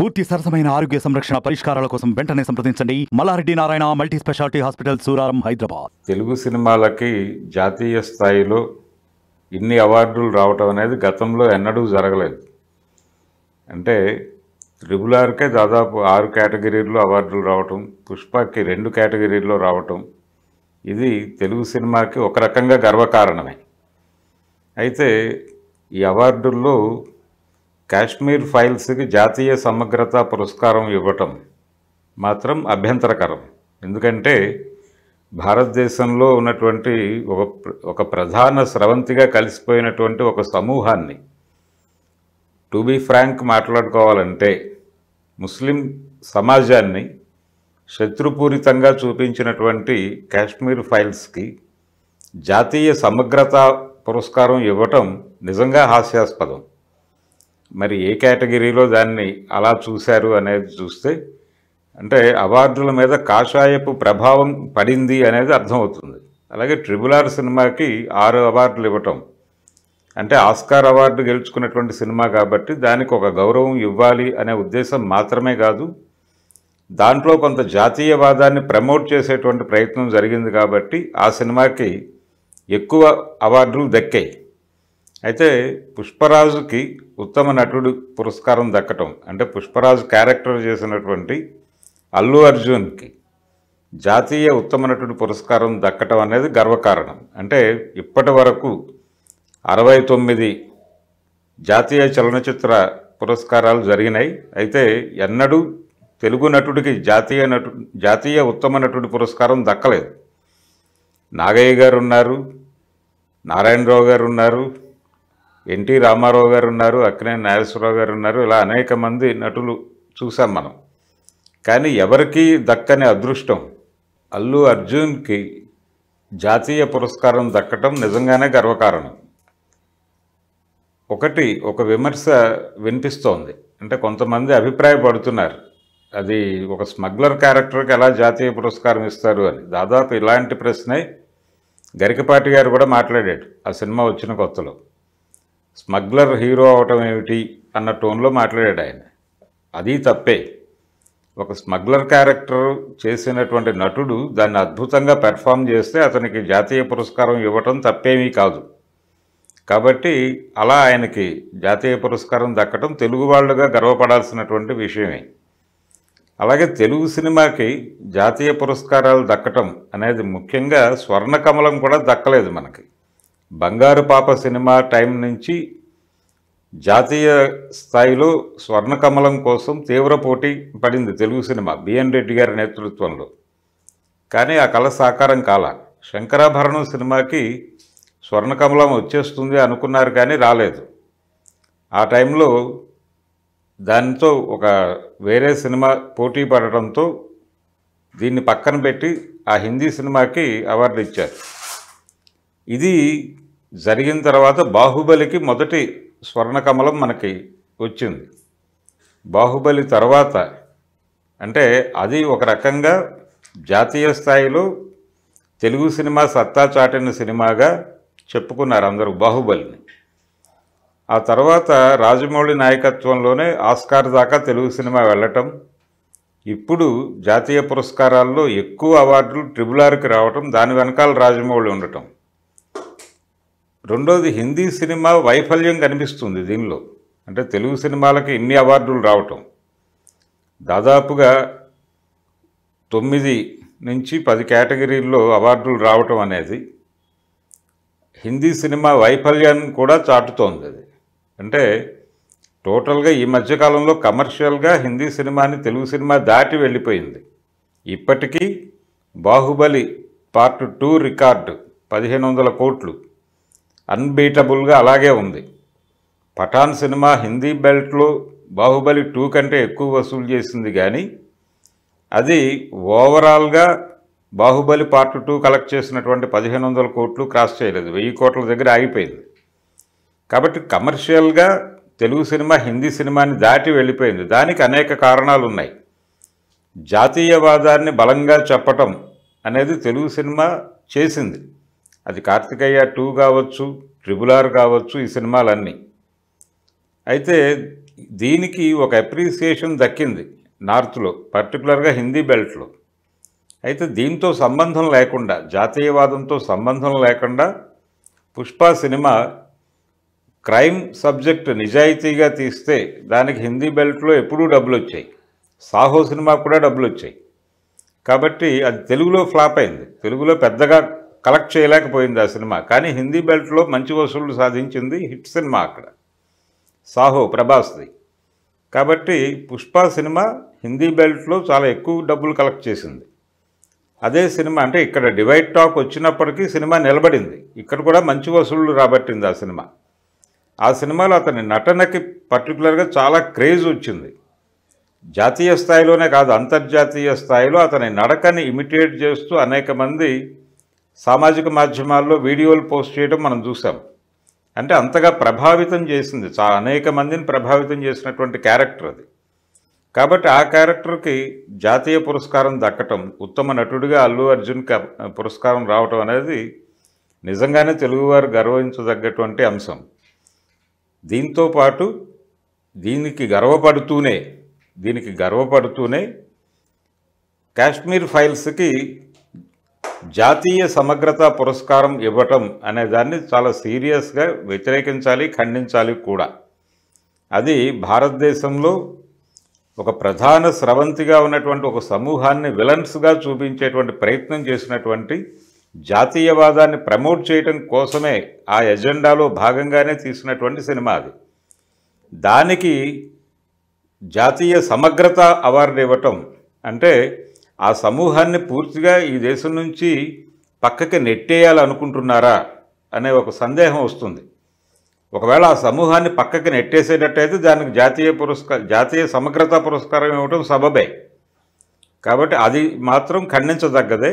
పూర్తి సరసమైన ఆరోగ్య సంరక్షణ పరిష్కారాల కోసం వెంటనే సంప్రదించండి Malla Reddy Narayana multi speciality hospital Suraram Hyderabad Telugu సినిమాలకి జాతీయ స్థాయిలో ఇన్ని అవార్డులు రావటం అనేది గతంలో ఎన్నడూ జరగలేదు అంటే త్రిబుల్ ఆర్కే దాదాపు ఆరు కేటగిరీల్లో అవార్డులు రావటం పుష్పకి రెండు కేటగిరీల్లో రావటం ఇది తెలుగు సినిమాకి ఒక రకంగా గర్వకారణమే అయితే ఈ అవార్డుల్లో కాశ్మీర్ ఫైల్స్కి జాతీయ సమగ్రత పురస్కారం ఇవ్వటం మాత్రం అభ్యంతరకరం ఎందుకంటే భారతదేశంలో ఉన్నటువంటి ఒక ఒక ప్రధాన స్రవంతిగా కలిసిపోయినటువంటి ఒక సమూహాన్ని టు బీ ఫ్రాంక్ మాట్లాడుకోవాలంటే ముస్లిం సమాజాన్ని శత్రుపూరితంగా చూపించినటువంటి కాశ్మీర్ ఫైల్స్కి జాతీయ సమగ్రత పురస్కారం ఇవ్వటం నిజంగా హాస్యాస్పదం మరి ఏ కేటగిరీలో దాన్ని అలా చూశారు అనేది చూస్తే అంటే అవార్డుల మీద కాషాయపు ప్రభావం పడింది అనేది అర్థమవుతుంది అలాగే ట్రిబుల్ ఆర్ సినిమాకి ఆరు అవార్డులు ఇవ్వటం అంటే ఆస్కార్ అవార్డు గెలుచుకున్నటువంటి సినిమా కాబట్టి దానికి ఒక గౌరవం ఇవ్వాలి అనే ఉద్దేశం మాత్రమే కాదు దాంట్లో కొంత జాతీయవాదాన్ని ప్రమోట్ చేసేటువంటి ప్రయత్నం జరిగింది కాబట్టి ఆ సినిమాకి ఎక్కువ అవార్డులు దక్కాయి అయితే పుష్పరాజుకి ఉత్తమ నటుడు పురస్కారం దక్కటం అంటే పుష్పరాజు క్యారెక్టర్ చేసినటువంటి అల్లు అర్జున్కి జాతీయ ఉత్తమ నటుడు పురస్కారం దక్కటం అనేది గర్వకారణం అంటే ఇప్పటి వరకు అరవై తొమ్మిది జాతీయ చలనచిత్ర పురస్కారాలు జరిగినాయి అయితే ఎన్నడూ తెలుగు నటుడికి జాతీయ నటు జాతీయ ఉత్తమ నటుడి పురస్కారం దక్కలేదు నాగయ్య గారు ఉన్నారు నారాయణరావు గారు ఉన్నారు ఎన్టీ రామారావు గారు ఉన్నారు అక్కినే నాగేశ్వరరావు గారు ఉన్నారు ఇలా అనేక మంది నటులు చూసాం మనం కానీ ఎవరికి దక్కని అదృష్టం అల్లు అర్జున్కి జాతీయ పురస్కారం దక్కటం నిజంగానే గర్వకారణం ఒకటి ఒక విమర్శ వినిపిస్తోంది అంటే కొంతమంది అభిప్రాయపడుతున్నారు అది ఒక స్మగ్లర్ క్యారెక్టర్కి ఎలా జాతీయ పురస్కారం ఇస్తారు అని దాదాపు ఇలాంటి ప్రశ్నే గరికపాటి గారు కూడా మాట్లాడాడు ఆ సినిమా వచ్చిన కొత్తలో స్మగ్లర్ హీరో అవటం ఏమిటి అన్న టోన్లో మాట్లాడాడు ఆయన అది తప్పే ఒక స్మగ్లర్ క్యారెక్టర్ చేసినటువంటి నటుడు దాన్ని అద్భుతంగా పెర్ఫామ్ చేస్తే అతనికి జాతీయ పురస్కారం ఇవ్వటం తప్పేమీ కాదు కాబట్టి అలా ఆయనకి జాతీయ పురస్కారం దక్కటం తెలుగు వాళ్ళుగా గర్వపడాల్సినటువంటి విషయమే అలాగే తెలుగు సినిమాకి జాతీయ పురస్కారాలు దక్కటం అనేది ముఖ్యంగా స్వర్ణకమలం కూడా దక్కలేదు మనకి బంగారు పాప సినిమా టైం నుంచి జాతీయ స్థాయిలో స్వర్ణకమలం కోసం తీవ్ర పోటీ పడింది తెలుగు సినిమా బిఎన్ రెడ్డి గారి నేతృత్వంలో కానీ ఆ కళ సాకారం కాల శంకరాభరణం సినిమాకి స్వర్ణకమలం వచ్చేస్తుంది అనుకున్నారు కానీ రాలేదు ఆ టైంలో దానితో ఒక వేరే సినిమా పోటీ పడటంతో దీన్ని పక్కన పెట్టి ఆ హిందీ సినిమాకి అవార్డు ఇచ్చారు ఇది జరిగిన తర్వాత బాహుబలికి మొదటి స్వర్ణకమలం మనకి వచ్చింది బాహుబలి తర్వాత అంటే అది ఒక రకంగా జాతీయ స్థాయిలో తెలుగు సినిమా సత్తా చాటిన సినిమాగా చెప్పుకున్నారు అందరూ బాహుబలిని ఆ తర్వాత రాజమౌళి నాయకత్వంలోనే ఆస్కార్ దాకా తెలుగు సినిమా వెళ్ళటం ఇప్పుడు జాతీయ పురస్కారాల్లో ఎక్కువ అవార్డులు ట్రిబుల్ ఆర్కి రావటం దాని వెనకాల రాజమౌళి ఉండటం రెండోది హిందీ సినిమా వైఫల్యం కనిపిస్తుంది దీనిలో అంటే తెలుగు సినిమాలకి ఇన్ని అవార్డులు రావటం దాదాపుగా తొమ్మిది నుంచి పది కేటగిరీల్లో అవార్డులు రావటం అనేది హిందీ సినిమా వైఫల్యాన్ని కూడా చాటుతోంది అది అంటే టోటల్గా ఈ మధ్యకాలంలో కమర్షియల్గా హిందీ సినిమాని తెలుగు సినిమా దాటి వెళ్ళిపోయింది ఇప్పటికీ బాహుబలి పార్ట్ టూ రికార్డు పదిహేను వందల కోట్లు అన్బీటబుల్గా అలాగే ఉంది పఠాన్ సినిమా హిందీ బెల్ట్లో బాహుబలి టూ కంటే ఎక్కువ వసూలు చేసింది కానీ అది ఓవరాల్గా బాహుబలి పార్ట్ టూ కలెక్ట్ చేసినటువంటి పదిహేను వందల కోట్లు క్రాస్ చేయలేదు వెయ్యి కోట్ల దగ్గర ఆగిపోయింది కాబట్టి కమర్షియల్గా తెలుగు సినిమా హిందీ సినిమాని దాటి వెళ్ళిపోయింది దానికి అనేక కారణాలు ఉన్నాయి జాతీయవాదాన్ని బలంగా చెప్పటం అనేది తెలుగు సినిమా చేసింది అది కార్తికేయ టూ కావచ్చు ట్రిబుల్ ఆర్ కావచ్చు ఈ సినిమాలన్నీ అయితే దీనికి ఒక అప్రిసియేషన్ దక్కింది నార్త్లో పర్టికులర్గా హిందీ బెల్ట్లో అయితే దీంతో సంబంధం లేకుండా జాతీయవాదంతో సంబంధం లేకుండా పుష్ప సినిమా క్రైమ్ సబ్జెక్ట్ నిజాయితీగా తీస్తే దానికి హిందీ బెల్ట్లో ఎప్పుడూ డబ్బులు వచ్చాయి సాహో సినిమా కూడా డబ్బులు వచ్చాయి కాబట్టి అది తెలుగులో ఫ్లాప్ అయింది తెలుగులో పెద్దగా కలెక్ట్ చేయలేకపోయింది ఆ సినిమా కానీ హిందీ బెల్ట్లో మంచి వసూళ్లు సాధించింది హిట్ సినిమా అక్కడ సాహో ప్రభాస్ది కాబట్టి పుష్ప సినిమా హిందీ బెల్ట్లో చాలా ఎక్కువ డబ్బులు కలెక్ట్ చేసింది అదే సినిమా అంటే ఇక్కడ డివైడ్ టాక్ వచ్చినప్పటికీ సినిమా నిలబడింది ఇక్కడ కూడా మంచి వసూళ్లు రాబట్టింది ఆ సినిమా ఆ సినిమాలో అతని నటనకి పర్టికులర్గా చాలా క్రేజ్ వచ్చింది జాతీయ స్థాయిలోనే కాదు అంతర్జాతీయ స్థాయిలో అతని నడకని ఇమిటేట్ చేస్తూ అనేక మంది సామాజిక మాధ్యమాల్లో వీడియోలు పోస్ట్ చేయడం మనం చూసాం అంటే అంతగా ప్రభావితం చేసింది చాలా అనేక మందిని ప్రభావితం చేసినటువంటి క్యారెక్టర్ అది కాబట్టి ఆ క్యారెక్టర్కి జాతీయ పురస్కారం దక్కటం ఉత్తమ నటుడిగా అల్లు అర్జున్ పురస్కారం రావటం అనేది నిజంగానే తెలుగువారు గర్వించదగ్గటువంటి అంశం దీంతో పాటు దీనికి గర్వపడుతూనే దీనికి గర్వపడుతూనే కాశ్మీర్ ఫైల్స్కి జాతీయ సమగ్రత పురస్కారం ఇవ్వటం అనే దాన్ని చాలా సీరియస్గా వ్యతిరేకించాలి ఖండించాలి కూడా అది భారతదేశంలో ఒక ప్రధాన స్రవంతిగా ఉన్నటువంటి ఒక సమూహాన్ని విలన్స్గా చూపించేటువంటి ప్రయత్నం చేసినటువంటి జాతీయవాదాన్ని ప్రమోట్ చేయటం కోసమే ఆ ఎజెండాలో భాగంగానే తీసినటువంటి సినిమా అది దానికి జాతీయ సమగ్రత అవార్డు ఇవ్వటం అంటే ఆ సమూహాన్ని పూర్తిగా ఈ దేశం నుంచి పక్కకి నెట్టేయాలనుకుంటున్నారా అనే ఒక సందేహం వస్తుంది ఒకవేళ ఆ సమూహాన్ని పక్కకి నెట్టేసేటట్టయితే దానికి జాతీయ పురస్కార జాతీయ సమగ్రత పురస్కారం ఇవ్వటం సబబే కాబట్టి అది మాత్రం ఖండించదగ్గదే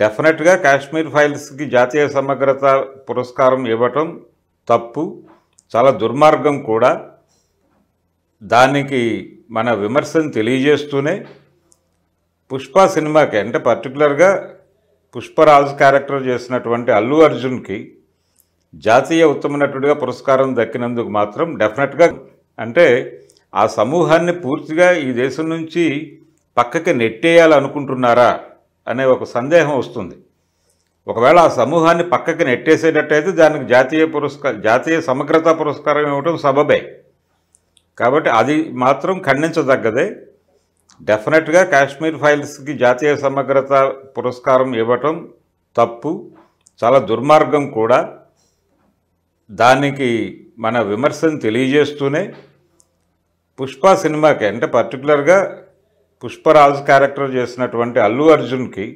డెఫినెట్గా కాశ్మీర్ ఫైల్స్కి జాతీయ సమగ్రత పురస్కారం ఇవ్వటం తప్పు చాలా దుర్మార్గం కూడా దానికి మన విమర్శను తెలియజేస్తూనే పుష్ప సినిమాకి అంటే పర్టికులర్గా పుష్పరాజ్ క్యారెక్టర్ చేసినటువంటి అల్లు అర్జున్కి జాతీయ ఉత్తమ నటుడిగా పురస్కారం దక్కినందుకు మాత్రం డెఫినెట్గా అంటే ఆ సమూహాన్ని పూర్తిగా ఈ దేశం నుంచి పక్కకి నెట్టేయాలనుకుంటున్నారా అనే ఒక సందేహం వస్తుంది ఒకవేళ ఆ సమూహాన్ని పక్కకి నెట్టేసేటట్టయితే దానికి జాతీయ పురస్కారం జాతీయ సమగ్రత పురస్కారం ఇవ్వడం సబబే కాబట్టి అది మాత్రం ఖండించదగ్గదే డెఫినెట్గా కాశ్మీర్ ఫైల్స్కి జాతీయ సమగ్రత పురస్కారం ఇవ్వటం తప్పు చాలా దుర్మార్గం కూడా దానికి మన విమర్శను తెలియజేస్తూనే పుష్ప సినిమాకి అంటే పర్టికులర్గా పుష్పరాజు క్యారెక్టర్ చేసినటువంటి అల్లు అర్జున్కి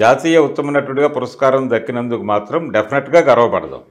జాతీయ ఉత్తమ నటుడిగా పురస్కారం దక్కినందుకు మాత్రం డెఫినెట్గా గర్వపడదాం